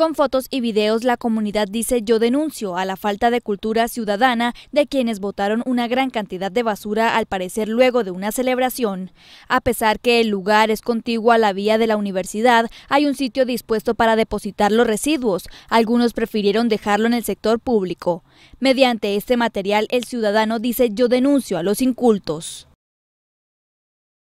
Con fotos y videos, la comunidad dice yo denuncio a la falta de cultura ciudadana de quienes votaron una gran cantidad de basura al parecer luego de una celebración. A pesar que el lugar es contiguo a la vía de la universidad, hay un sitio dispuesto para depositar los residuos. Algunos prefirieron dejarlo en el sector público. Mediante este material, el ciudadano dice yo denuncio a los incultos.